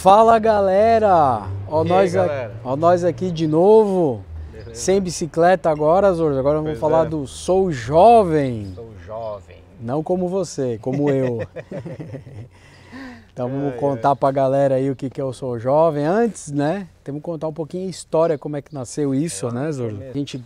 Fala galera! Ó, e nós, aí, galera? ó nós aqui de novo, Beleza. sem bicicleta agora, Zorro. Agora vamos pois falar é. do Sou Jovem. Sou Jovem. Não como você, como eu. então vamos contar ai. pra galera aí o que, que é o Sou Jovem. Antes, né, temos que contar um pouquinho a história, como é que nasceu isso, é, né, é Zorzo? A gente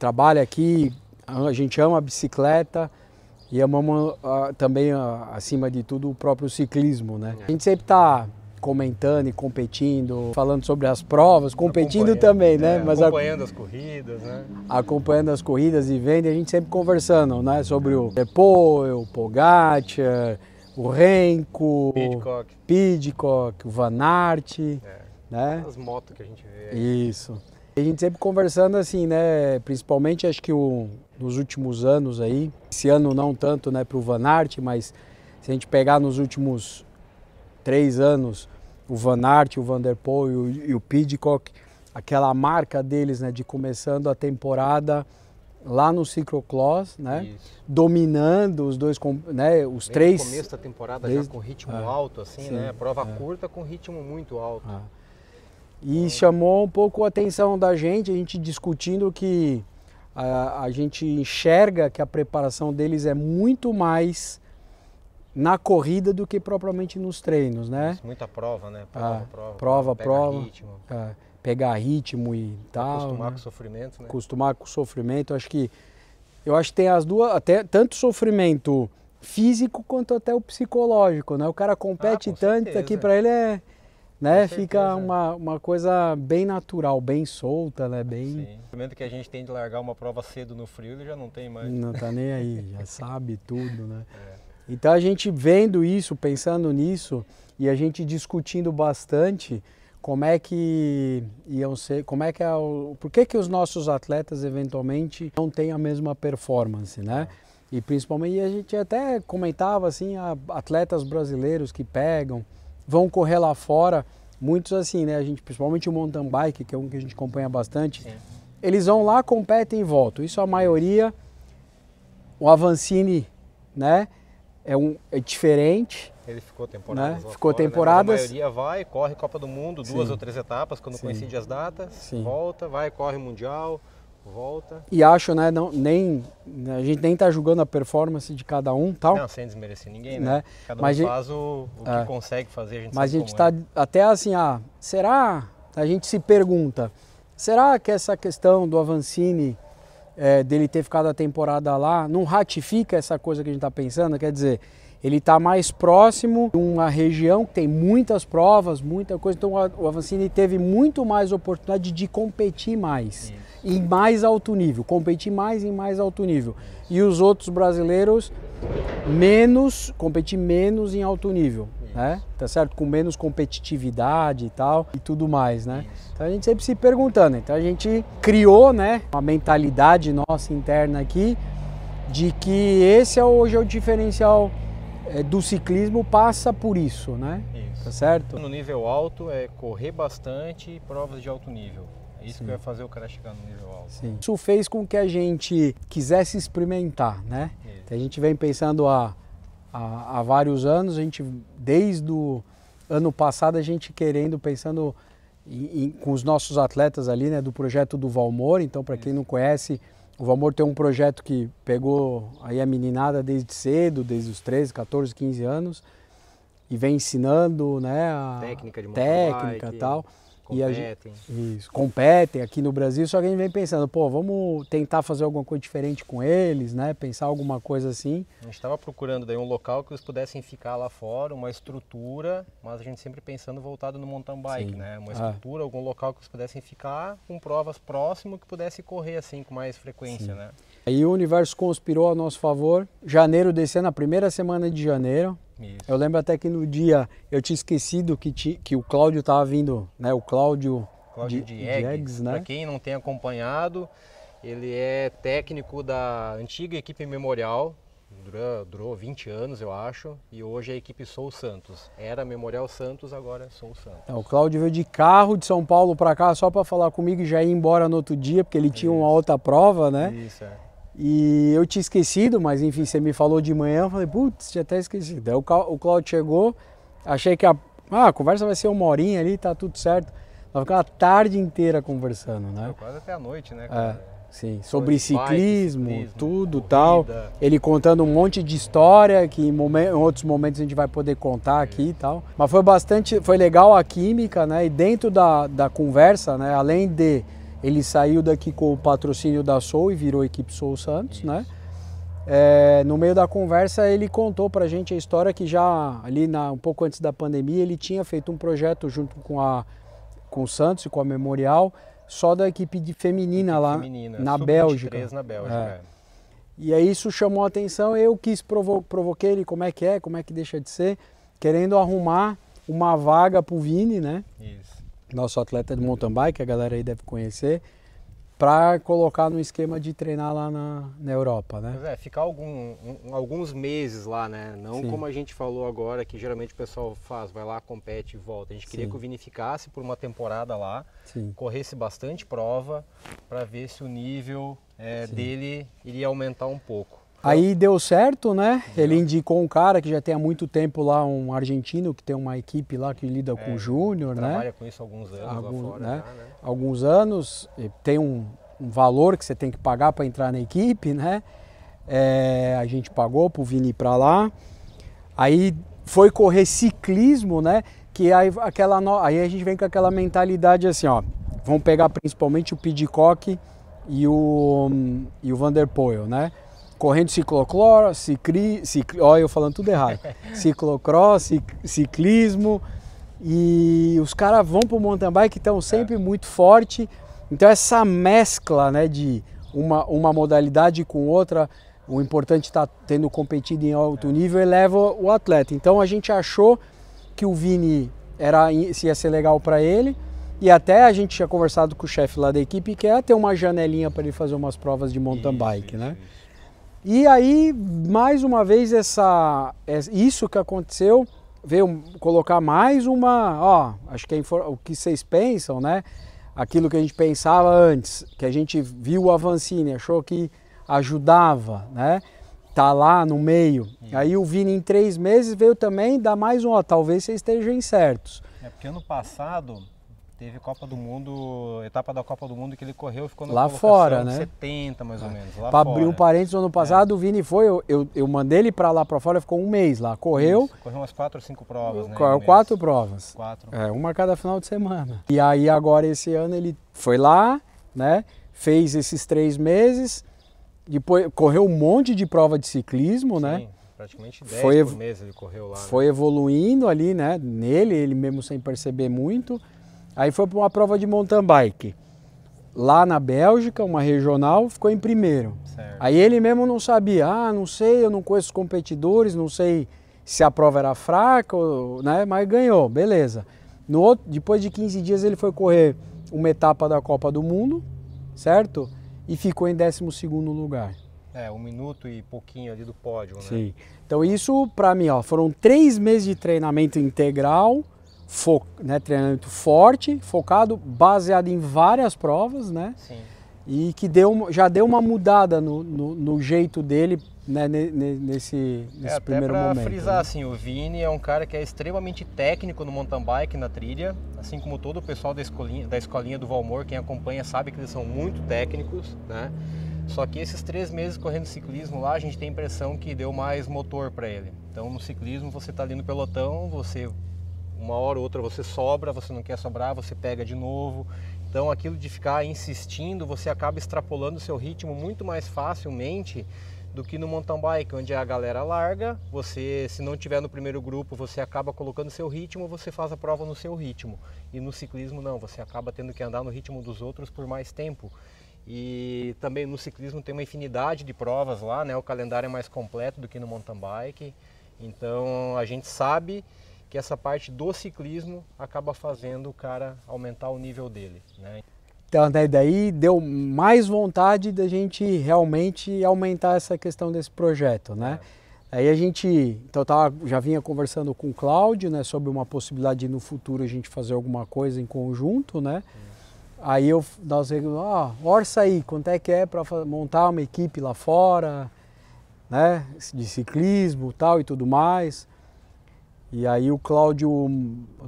trabalha aqui, a gente ama a bicicleta, e amamos ah, também, ah, acima de tudo, o próprio ciclismo, né? É. A gente sempre está comentando e competindo, falando sobre as provas, competindo também, né? É, Mas acompanhando a... as corridas, né? Acompanhando as corridas e vendo, a gente sempre conversando, né? Sobre o Depô, o Pogacar, o Renko, Pidcock, Pidcock o Van Aert, é, né? As motos que a gente vê. Aí. Isso. A gente sempre conversando assim, né? Principalmente acho que o, nos últimos anos aí, esse ano não tanto, né, para o Van Aert, mas se a gente pegar nos últimos três anos, o Van Aert, o Van Der Poel e o, e o Pidcock, aquela marca deles né, de começando a temporada lá no ciclocross, né? Isso. Dominando os dois, né? Os Bem três. No começo da temporada Desde... já com ritmo é. alto, assim, Sim, né? É. Prova é. curta com ritmo muito alto. É. E chamou um pouco a atenção da gente, a gente discutindo que a, a gente enxerga que a preparação deles é muito mais na corrida do que propriamente nos treinos, né? Isso, muita prova, né? Prova, ah, prova, prova, pega prova ritmo. É, pegar ritmo e tal. Acostumar né? com o sofrimento, né? Acostumar com o sofrimento, acho que eu acho que tem as duas, até tanto sofrimento físico quanto até o psicológico, né? O cara compete ah, tanto certeza. que para ele é, né? Com Fica certeza. uma, uma coisa bem natural, bem solta, né? Bem. Sim. momento que a gente tem de largar uma prova cedo no frio, ele já não tem mais. Não tá nem aí, já sabe tudo, né? É. Então a gente vendo isso, pensando nisso e a gente discutindo bastante como é que iam ser, como é que é o, por que que os nossos atletas eventualmente não têm a mesma performance, né? E principalmente a gente até comentava assim, atletas brasileiros que pegam, vão correr lá fora, muitos assim, né? A gente principalmente o mountain bike, que é um que a gente acompanha bastante, Sim. eles vão lá, competem e voltam. Isso a maioria o Avancini, né? é, um, é diferente. Ele ficou né? temporada. Né? Ficou fora, temporadas. Né? A maioria vai, corre Copa do Mundo, duas Sim. ou três etapas, quando Sim. coincide as datas, Sim. volta, vai, corre Mundial, volta. E acho, né, não, nem, né, a gente nem está julgando a performance de cada um tal. Não, sem desmerecer ninguém, né? né? Cada mas um gente, faz o, o que é. consegue fazer, a gente Mas a gente está é. até assim, ah, será? A gente se pergunta, será que essa questão do Avancini é, dele ter ficado a temporada lá, não ratifica essa coisa que a gente está pensando? Quer dizer, ele está mais próximo de uma região que tem muitas provas, muita coisa. Então o Avancini teve muito mais oportunidade de competir mais, Isso. em mais alto nível, competir mais em mais alto nível. E os outros brasileiros menos, competir menos em alto nível né? Tá certo? Com menos competitividade e tal e tudo mais, né? Isso. Então a gente sempre se perguntando. Então a gente criou, né, uma mentalidade nossa interna aqui de que esse é hoje é o diferencial é, do ciclismo passa por isso, né? Isso. Tá certo? No nível alto é correr bastante e provas de alto nível. É isso Sim. que vai fazer o cara chegar no nível alto. Sim. Isso fez com que a gente quisesse experimentar, né? Isso. Então a gente vem pensando a ah, há, há vários anos. A gente, desde o ano passado, a gente querendo, pensando em, em, com os nossos atletas ali, né, do projeto do Valmor. Então, para quem não conhece, o Valmor tem um projeto que pegou aí a meninada desde cedo, desde os 13, 14, 15 anos, e vem ensinando, né, a técnica de técnica tal. Competem. Gente, isso, competem aqui no Brasil, só que a gente vem pensando, pô, vamos tentar fazer alguma coisa diferente com eles, né? Pensar alguma coisa assim. A gente estava procurando daí um local que eles pudessem ficar lá fora, uma estrutura, mas a gente sempre pensando voltado no mountain bike, Sim. né? Uma ah. estrutura, ah. algum local que eles pudessem ficar com provas próximo que pudesse correr assim com mais frequência, Sim. né? Aí o universo conspirou a nosso favor. Janeiro descendo, a primeira semana de janeiro, isso. Eu lembro até que no dia eu tinha esquecido que, ti, que o Cláudio estava vindo, né? O Cláudio, de, de Eggs, né? Para quem não tem acompanhado, ele é técnico da antiga equipe Memorial, durou, durou 20 anos, eu acho, e hoje é a equipe Sou Santos. Era Memorial Santos, agora é Sou Santos. É, o Cláudio veio de carro de São Paulo para cá só para falar comigo e já ir embora no outro dia, porque ele Isso. tinha uma outra prova, né? Isso, é. E eu tinha esquecido, mas enfim, você me falou de manhã, eu falei, putz, tinha até esquecido. Aí o Claudio chegou, achei que a, ah, a conversa vai ser uma horinha ali, tá tudo certo. vai ficar a tarde inteira conversando, né? É, quase até a noite, né? É, cara? É, sim, sobre ciclismo, bike, ciclismo, tudo corrida. tal. Ele contando um monte de história que em, momentos, em outros momentos a gente vai poder contar aqui e tal. Mas foi bastante, foi legal a química, né? E dentro da, da conversa, né? Além de ele saiu daqui com o patrocínio da Soul e virou equipe Soul Santos, né? Isso. né? É, no meio da conversa ele contou para a gente a história que já ali na, um pouco antes da pandemia ele tinha feito um projeto junto com a com o Santos e com a Memorial só da equipe de feminina equipe lá feminina, na, Bélgica. na Bélgica. É. é. E aí isso chamou a atenção, eu quis provo provoquei ele como é que é, como é que deixa de ser, querendo arrumar uma vaga pro Vini, né? Isso nosso atleta de mountain bike, a galera aí deve conhecer, para colocar no esquema de treinar lá na, na Europa, né? é, ficar algum, um, alguns meses lá, né? Não Sim. como a gente falou agora, que geralmente o pessoal faz, vai lá, compete e volta. A gente queria que o Vini ficasse por uma temporada lá, Sim. corresse bastante prova, para ver se o nível é, dele iria aumentar um pouco. Aí deu certo, né? Ele indicou um cara que já tem há muito tempo lá, um argentino que tem uma equipe lá que lida é, com o Júnior, né? Trabalha com isso há alguns anos Algum, lá fora, né? Já, né? Alguns anos, tem um, um, valor que você tem que pagar para entrar na equipe, né? É, a gente pagou para o Vini ir para lá. Aí foi correr ciclismo, né? Que aí, aquela no... aí a gente vem com aquela mentalidade assim, ó. Vamos pegar principalmente o Pidcock e o, e o Vanderpoel, né? correndo ciclocross, cicli, cicli, eu falando tudo errado, ciclocross, ciclismo e os caras vão para o mountain bike estão sempre é. muito forte. Então essa mescla, né, de uma, uma modalidade com outra, o importante estar tá tendo competido em alto nível eleva o atleta. Então a gente achou que o Vini era se ia ser legal para ele. E até a gente tinha conversado com o chefe lá da equipe que ia é ter uma janelinha para ele fazer umas provas de mountain isso, bike, isso, né? Isso. E aí, mais uma vez, essa, é isso que aconteceu veio colocar mais uma, ó, acho que é o que vocês pensam, né? Aquilo que a gente pensava antes, que a gente viu a Vancini, achou que ajudava, né? Tá lá no meio. Aí o Vini em três meses veio também dar mais um, ó, talvez vocês estejam incertos. É porque ano passado Teve Copa do Mundo, etapa da Copa do Mundo que ele correu, ficou na lá fora, né? 70 mais ou é. menos. Para abrir um parênteses, no ano é. passado é. o Vini foi, eu, eu, eu mandei ele para lá para fora, ficou um mês lá, correu. Isso, correu umas quatro ou cinco provas, né? Um quatro mês. provas. Quatro. É, uma cada final de semana. E aí agora esse ano ele foi lá, né? Fez esses três meses, depois correu um monte de prova de ciclismo, né? Sim. né? praticamente 10 foi, por mês ele correu lá. Foi né? evoluindo ali, né? Nele, ele mesmo sem perceber muito. Aí foi para uma prova de mountain bike. Lá na Bélgica, uma regional, ficou em primeiro. Certo. Aí ele mesmo não sabia, ah, não sei, eu não conheço os competidores, não sei se a prova era fraca, né? Mas ganhou, beleza. No outro, depois de 15 dias ele foi correr uma etapa da Copa do Mundo, certo? E ficou em 12 lugar. É, um minuto e pouquinho ali do pódio, né? Sim. Então isso, para mim, ó, foram três meses de treinamento integral, fo, né, treinamento forte, focado, baseado em várias provas, né? Sim. E que deu, já deu uma mudada no, no, no jeito dele né, nesse, nesse é, primeiro pra frisar, né? assim, o Vini é um cara que é extremamente técnico no mountain bike, na trilha, assim como todo o pessoal da escolinha, da escolinha do Valmor, quem acompanha sabe que eles são muito técnicos, né? Só que esses três meses correndo ciclismo lá, a gente tem a impressão que deu mais motor para ele. Então, no ciclismo, você está ali no pelotão, você uma hora ou outra você sobra, você não quer sobrar, você pega de novo. Então aquilo de ficar insistindo, você acaba extrapolando o seu ritmo muito mais facilmente do que no mountain bike, onde a galera larga, você, se não tiver no primeiro grupo, você acaba colocando seu ritmo, você faz a prova no seu ritmo. E no ciclismo não, você acaba tendo que andar no ritmo dos outros por mais tempo. E também no ciclismo tem uma infinidade de provas lá, né? O calendário é mais completo do que no mountain bike. Então a gente sabe que essa parte do ciclismo acaba fazendo o cara aumentar o nível dele. Né? Então, daí deu mais vontade da gente realmente aumentar essa questão desse projeto, né? É. Aí a gente, então tava, já vinha conversando com o Cláudio, né, sobre uma possibilidade de no futuro a gente fazer alguma coisa em conjunto, né? Aí eu, nós ó, oh, ah, orça aí, quanto é que é para montar uma equipe lá fora, né, de ciclismo, tal e tudo mais. E aí o Cláudio,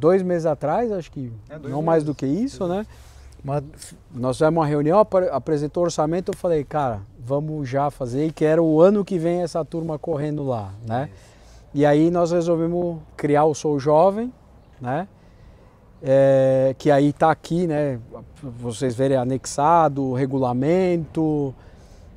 dois meses atrás, acho que é, não meses. mais do que isso, né? Mas nós fizemos uma reunião, apresentou o orçamento, eu falei, cara, vamos já fazer, e quero o ano que vem essa turma correndo lá, né? e aí nós resolvemos criar o Sou Jovem, né? É, que aí tá aqui, né? Vocês verem anexado, regulamento,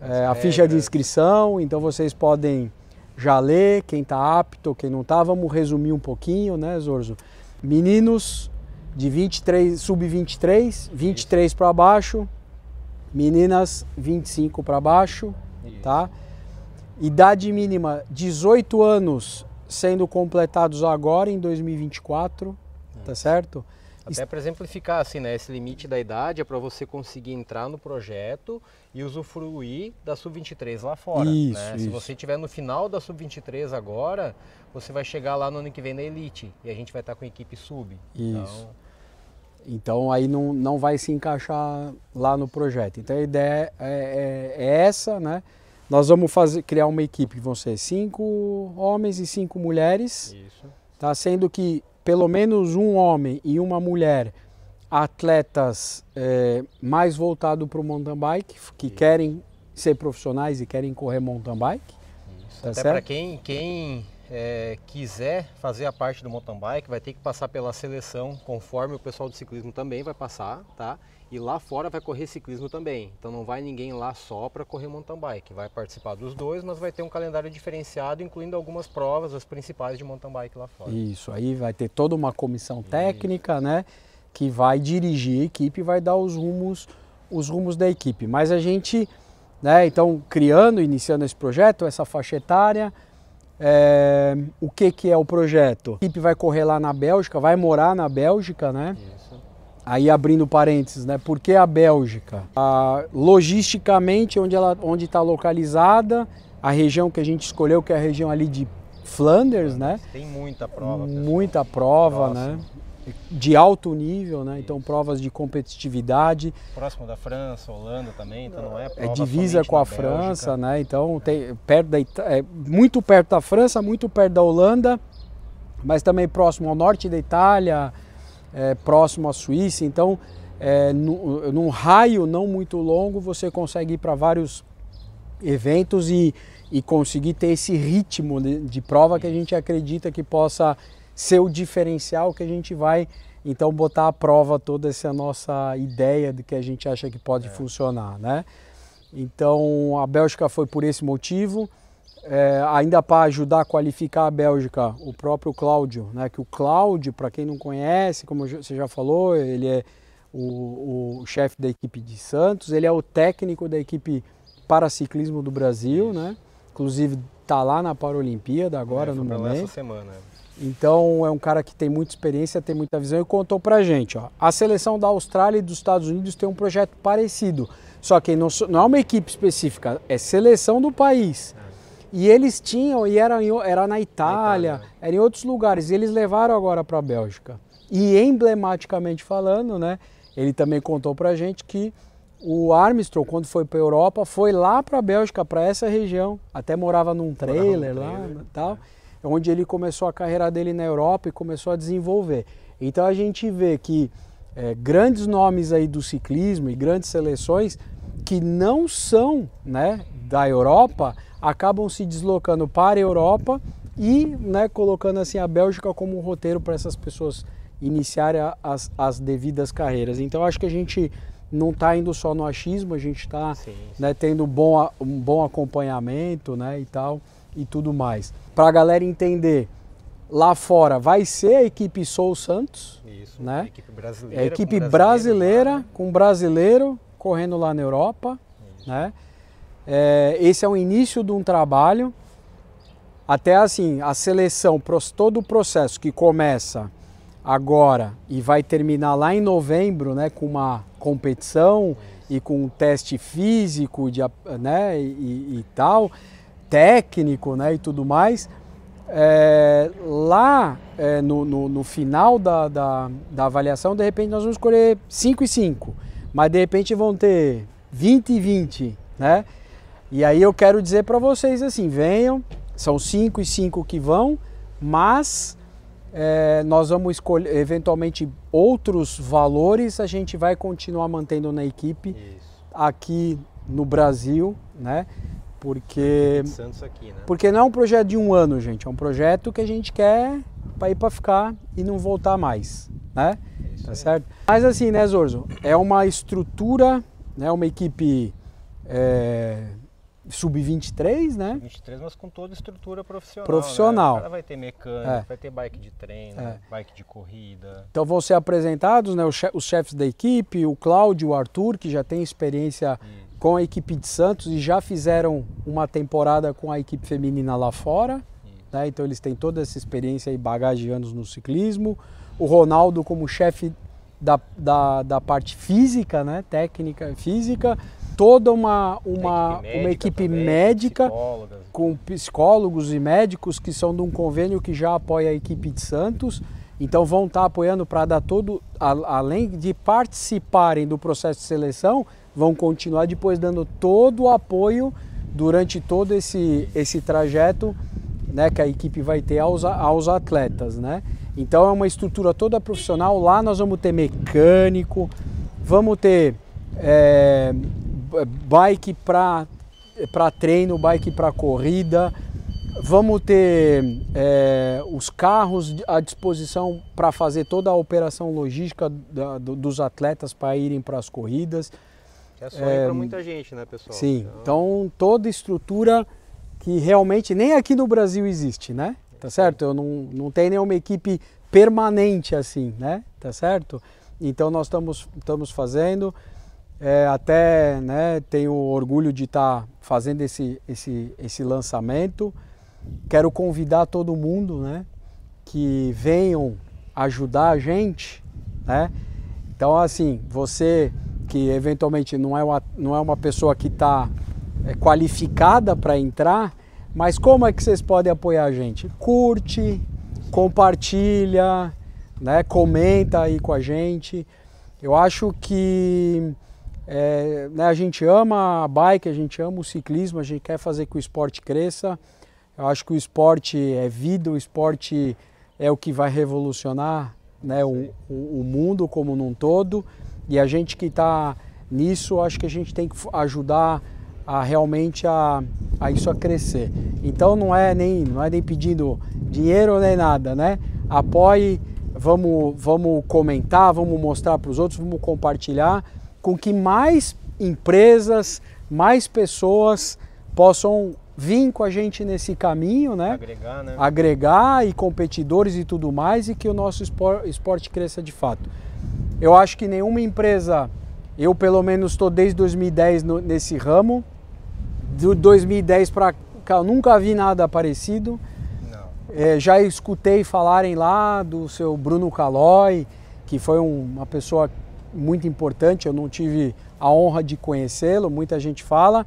é, a ficha de inscrição, então vocês podem já lê, quem está apto, quem não está. Vamos resumir um pouquinho, né, Zorzo? Meninos de 23, sub-23, 23 para baixo, meninas 25 para baixo, Isso. tá? Idade mínima 18 anos sendo completados agora em 2024, tá certo? Até para exemplificar, assim, né? Esse limite da idade é para você conseguir entrar no projeto e usufruir da sub-23 lá fora. Isso, né? isso. Se você estiver no final da sub-23 agora, você vai chegar lá no ano que vem na elite e a gente vai estar tá com a equipe sub. Isso. Então, então aí não, não vai se encaixar lá no projeto. Então a ideia é, é, é essa, né? Nós vamos fazer, criar uma equipe vão ser cinco homens e cinco mulheres. Isso. Tá? Sendo que pelo menos um homem e uma mulher atletas é, mais voltados para o mountain bike, que Isso. querem ser profissionais e querem correr mountain bike. Isso. Tá Até para quem, quem é, quiser fazer a parte do mountain bike, vai ter que passar pela seleção, conforme o pessoal do ciclismo também vai passar, tá? E lá fora vai correr ciclismo também. Então não vai ninguém lá só para correr mountain bike. Vai participar dos dois, mas vai ter um calendário diferenciado, incluindo algumas provas, as principais de mountain bike lá fora. Isso, aí vai ter toda uma comissão técnica, Isso. né? Que vai dirigir a equipe e vai dar os rumos, os rumos da equipe. Mas a gente, né, então, criando, iniciando esse projeto, essa faixa etária. É, o que, que é o projeto? A equipe vai correr lá na Bélgica, vai morar na Bélgica, né? Isso Aí abrindo parênteses, né? Por que a Bélgica? logisticamente, onde ela, onde está localizada, a região que a gente escolheu, que é a região ali de Flanders, né? Tem muita prova. Pessoal. Muita prova, Próximo. né? De alto nível, né? Isso. Então provas de competitividade. Próximo da França, Holanda também, então não é, é prova É divisa com a França, né? Então tem perto da Itália é muito perto da França, muito perto da Holanda, mas também próximo ao norte da Itália, é, próximo à Suíça. Então, é, no, num raio não muito longo, você consegue ir para vários eventos e, e conseguir ter esse ritmo de, de prova que a gente acredita que possa ser o diferencial que a gente vai então botar à prova toda essa nossa ideia de que a gente acha que pode é. funcionar, né? Então a Bélgica foi por esse motivo. É, ainda para ajudar a qualificar a Bélgica, o próprio Cláudio, né? que o Cláudio, para quem não conhece, como você já falou, ele é o, o chefe da equipe de Santos, ele é o técnico da equipe para ciclismo do Brasil, Isso. né? inclusive está lá na Paralimpíada agora é, no momento. essa semana. Então é um cara que tem muita experiência, tem muita visão e contou pra gente. Ó. A seleção da Austrália e dos Estados Unidos tem um projeto parecido, só que não, não é uma equipe específica, é seleção do país. É. E eles tinham, e era, em, era na Itália, Itália, era em outros lugares, e eles levaram agora para a Bélgica. E emblematicamente falando, né, ele também contou para a gente que o Armstrong, quando foi para a Europa, foi lá para a Bélgica, para essa região, até morava num trailer, morava num trailer lá, é. tal, onde ele começou a carreira dele na Europa e começou a desenvolver. Então a gente vê que é, grandes nomes aí do ciclismo e grandes seleções que não são né, da Europa acabam se deslocando para a Europa e né, colocando assim a Bélgica como um roteiro para essas pessoas iniciarem as, as devidas carreiras. Então acho que a gente não está indo só no achismo, a gente está né, tendo bom, um bom acompanhamento né, e tal e tudo mais. Para a galera entender, lá fora vai ser a equipe Sou Santos. Isso, né? equipe brasileira. É a equipe com brasileira, né? com brasileiro correndo lá na Europa, né? É, esse é o início de um trabalho, até assim, a seleção, todo o processo que começa agora e vai terminar lá em novembro, né, com uma competição e com um teste físico de, né, e, e tal, técnico né, e tudo mais, é, lá é, no, no, no, final da, da, da avaliação, de repente nós vamos escolher 5 e 5 mas de repente vão ter 20 e 20, né? E aí eu quero dizer para vocês assim, venham, são 5 e 5 que vão, mas é, nós vamos escolher eventualmente outros valores, a gente vai continuar mantendo na equipe Isso. aqui no Brasil, né? Porque, aqui, né? porque não é um projeto de um ano, gente, é um projeto que a gente quer para ir para ficar e não voltar mais, né? Isso tá é. certo? Mas assim, né, Zorzo? É uma estrutura, né? Uma equipe é, sub-23, né? 23, mas com toda estrutura profissional. Né? Profissional. Né? O cara vai ter mecânico, é. vai ter bike de treino, é. bike de corrida. Então vão ser apresentados né, os chefes da equipe, o Cláudio, o Arthur, que já tem experiência com a equipe de Santos e já fizeram uma temporada com a equipe feminina lá fora. Né? Então eles têm toda essa experiência e bagagem de anos no ciclismo. O Ronaldo como chefe da, da, da, parte física, né? técnica física, toda uma, uma, equipe uma equipe também, médica com psicólogos e médicos que são de um convênio que já apoia a equipe de Santos. Então vão estar tá apoiando para dar todo, além de participarem do processo de seleção, vão continuar depois dando todo o apoio durante todo esse, esse trajeto né, que a equipe vai ter aos, aos atletas, né? Então é uma estrutura toda profissional. Lá nós vamos ter mecânico, vamos ter é, bike para treino, bike para corrida, vamos ter é, os carros à disposição para fazer toda a operação logística da, do, dos atletas para irem para as corridas. É só é, para muita gente, né, pessoal? Sim. Então, então toda estrutura que realmente nem aqui no Brasil existe, né? Tá certo? Eu não, não tenho nenhuma equipe permanente assim, né? Tá certo? Então nós estamos, estamos fazendo, é, até né, tenho orgulho de estar tá fazendo esse, esse, esse lançamento. Quero convidar todo mundo né, que venham ajudar a gente. Né? Então, assim, você que eventualmente não é uma, não é uma pessoa que está é, qualificada para entrar, mas como é que vocês podem apoiar a gente? Curte, compartilha, né? comenta aí com a gente. Eu acho que é, né, a gente ama a bike, a gente ama o ciclismo, a gente quer fazer que o esporte cresça. Eu acho que o esporte é vida, o esporte é o que vai revolucionar né, o, o, mundo como num todo. E a gente que está nisso, acho que a gente tem que ajudar a realmente a, a isso a crescer. Então não é nem não é nem pedindo dinheiro nem nada, né? Apoie, vamos vamos comentar, vamos mostrar para os outros, vamos compartilhar com que mais empresas, mais pessoas possam vir com a gente nesse caminho, né? Agregar, né? Agregar e competidores e tudo mais e que o nosso esporte cresça de fato. Eu acho que nenhuma empresa, eu pelo menos estou desde 2010 nesse ramo, de 2010 para cá, nunca vi nada parecido. É, já escutei falarem lá do seu Bruno Calói, que foi um, uma pessoa muito importante, eu não tive a honra de conhecê-lo, muita gente fala,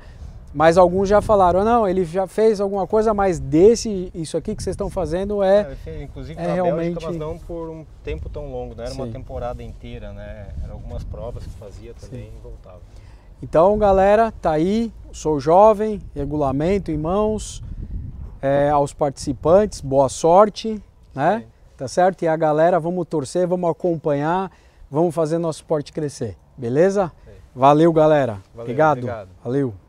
mas alguns já falaram, não, ele já fez alguma coisa, mas desse, isso aqui que vocês estão fazendo é, é Inclusive é na realmente... Bélgica, mas não por um tempo tão longo, não né? era Sim. uma temporada inteira, né? Eram algumas provas que fazia também Sim. e voltava. Então, galera, tá aí. Sou jovem, regulamento em mãos. É, aos participantes, boa sorte, né? Sim. Tá certo? E a galera, vamos torcer, vamos acompanhar, vamos fazer nosso esporte crescer, beleza? Sim. Valeu, galera. Valeu, obrigado. obrigado. Valeu.